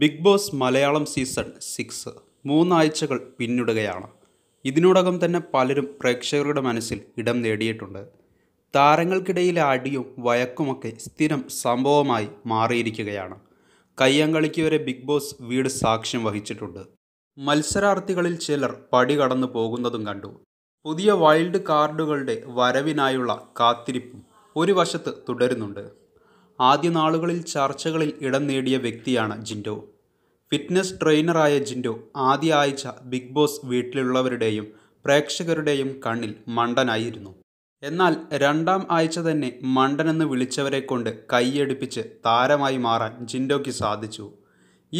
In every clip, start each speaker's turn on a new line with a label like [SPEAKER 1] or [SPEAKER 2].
[SPEAKER 1] big Boss Malayalam season six മൂന്നാഴ്ചകൾ പിന്നിടുകയാണ് ഇതിനോടകം തന്നെ പലരും പ്രേക്ഷകരുടെ മനസ്സിൽ ഇടം നേടിയിട്ടുണ്ട് താരങ്ങൾക്കിടയിലെ അടിയും വഴക്കുമൊക്കെ സ്ഥിരം സംഭവമായി മാറിയിരിക്കുകയാണ് കയ്യങ്കളിക്ക് വരെ ബിഗ് ബോസ് വീട് സാക്ഷ്യം വഹിച്ചിട്ടുണ്ട് മത്സരാർത്ഥികളിൽ ചിലർ പടി കടന്നു പോകുന്നതും കണ്ടു പുതിയ വൈൽഡ് കാർഡുകളുടെ വരവിനായുള്ള കാത്തിരിപ്പും ഒരു വശത്ത് തുടരുന്നുണ്ട് ആദ്യ നാളുകളിൽ ചർച്ചകളിൽ ഇടം നേടിയ വ്യക്തിയാണ് ജിൻഡോ ഫിറ്റ്നസ് ട്രെയിനറായ ജിൻഡോ ആദ്യ ആഴ്ച ബിഗ് ബോസ് വീട്ടിലുള്ളവരുടെയും പ്രേക്ഷകരുടെയും കണ്ണിൽ മണ്ടനായിരുന്നു എന്നാൽ രണ്ടാം ആഴ്ച തന്നെ മണ്ടനെന്ന് വിളിച്ചവരെ കൊണ്ട് കൈയടിപ്പിച്ച് താരമായി മാറാൻ ജിൻഡോയ്ക്ക് സാധിച്ചു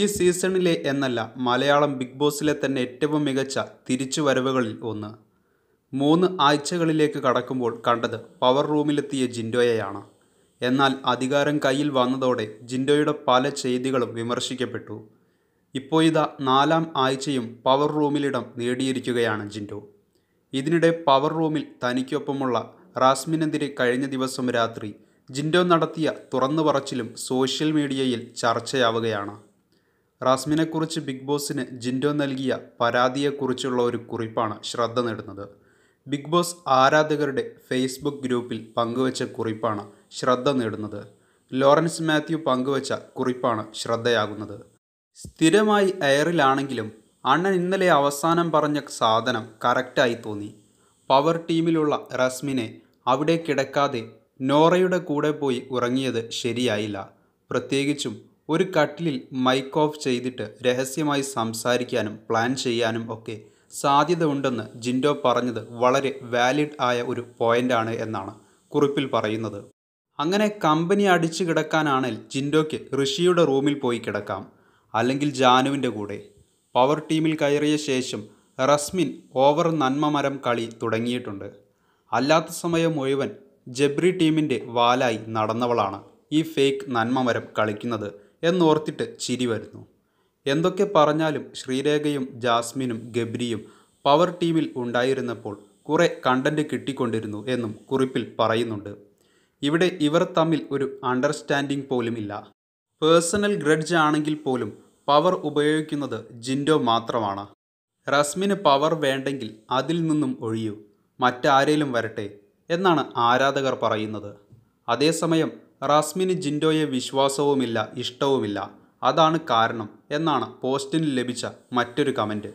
[SPEAKER 1] ഈ സീസണിലെ എന്നല്ല മലയാളം ബിഗ് ബോസിലെ തന്നെ ഏറ്റവും മികച്ച തിരിച്ചുവരവുകളിൽ ഒന്ന് മൂന്ന് ആഴ്ചകളിലേക്ക് കടക്കുമ്പോൾ കണ്ടത് പവർ റൂമിലെത്തിയ ജിൻഡോയെയാണ് എന്നാൽ അധികാരം കയ്യിൽ വന്നതോടെ ജിൻഡോയുടെ പല ചെയ്തികളും വിമർശിക്കപ്പെട്ടു ഇതാ നാലാം ആഴ്ചയും പവർ റൂമിലിടം നേടിയിരിക്കുകയാണ് ജിൻഡോ ഇതിനിടെ പവർ റൂമിൽ തനിക്കൊപ്പമുള്ള റാസ്മിനെതിരെ കഴിഞ്ഞ ദിവസം രാത്രി ജിൻഡോ നടത്തിയ തുറന്നു പറച്ചിലും സോഷ്യൽ മീഡിയയിൽ ചർച്ചയാവുകയാണ് റാസ്മിനെക്കുറിച്ച് ബിഗ് ബോസിന് ജിൻഡോ നൽകിയ പരാതിയെക്കുറിച്ചുള്ള ഒരു കുറിപ്പാണ് ശ്രദ്ധ നേടുന്നത് ബിഗ് ബോസ് ആരാധകരുടെ ഫേസ്ബുക്ക് ഗ്രൂപ്പിൽ പങ്കുവച്ച കുറിപ്പാണ് ശ്രദ്ധ നേടുന്നത് ലോറൻസ് മാത്യു പങ്കുവച്ച കുറിപ്പാണ് ശ്രദ്ധയാകുന്നത് സ്ഥിരമായി എയറിലാണെങ്കിലും അണ്ണൻ ഇന്നലെ അവസാനം പറഞ്ഞ സാധനം കറക്റ്റായി തോന്നി പവർ ടീമിലുള്ള റസ്മിനെ അവിടെ കിടക്കാതെ നോറയുടെ കൂടെ പോയി ഉറങ്ങിയത് ശരിയായില്ല പ്രത്യേകിച്ചും ഒരു കട്ടിലിൽ മൈക്ക് ഓഫ് ചെയ്തിട്ട് രഹസ്യമായി സംസാരിക്കാനും പ്ലാൻ ചെയ്യാനും ഒക്കെ സാധ്യത ഉണ്ടെന്ന് ജിൻഡോ പറഞ്ഞത് വളരെ വാലിഡ് ആയ ഒരു പോയിൻ്റാണ് എന്നാണ് കുറിപ്പിൽ പറയുന്നത് അങ്ങനെ കമ്പനി അടിച്ചു കിടക്കാനാണെങ്കിൽ ജിൻഡോയ്ക്ക് ഋഷിയുടെ റൂമിൽ പോയി കിടക്കാം അല്ലെങ്കിൽ ജാനുവിൻ്റെ കൂടെ പവർ ടീമിൽ കയറിയ ശേഷം റസ്മിൻ ഓവർ നന്മമരം കളി തുടങ്ങിയിട്ടുണ്ട് അല്ലാത്ത സമയം മുഴുവൻ ജബ്രി ടീമിൻ്റെ വാലായി നടന്നവളാണ് ഈ ഫേക്ക് നന്മമരം കളിക്കുന്നത് എന്നോർത്തിട്ട് ചിരി വരുന്നു എന്തൊക്കെ പറഞ്ഞാലും ശ്രീരേഖയും ജാസ്മിനും ഗബ്രിയും പവർ ടീമിൽ ഉണ്ടായിരുന്നപ്പോൾ കുറേ കണ്ടന്റ് കിട്ടിക്കൊണ്ടിരുന്നു എന്നും കുറിപ്പിൽ പറയുന്നുണ്ട് ഇവിടെ ഇവർ തമ്മിൽ ഒരു അണ്ടർസ്റ്റാൻഡിംഗ് പോലും ഇല്ല പേഴ്സണൽ ഗ്രഡ്ജ് ആണെങ്കിൽ പോലും പവർ ഉപയോഗിക്കുന്നത് ജിൻഡോ മാത്രമാണ് റസ്മിന് പവർ വേണ്ടെങ്കിൽ അതിൽ നിന്നും ഒഴിയൂ മറ്റാരേലും വരട്ടെ എന്നാണ് ആരാധകർ പറയുന്നത് അതേസമയം റസ്മിന് ജിൻഡോയെ വിശ്വാസവുമില്ല ഇഷ്ടവുമില്ല അതാണ് കാരണം എന്നാണ് പോസ്റ്റിന് ലഭിച്ച മറ്റൊരു കമൻറ്റ്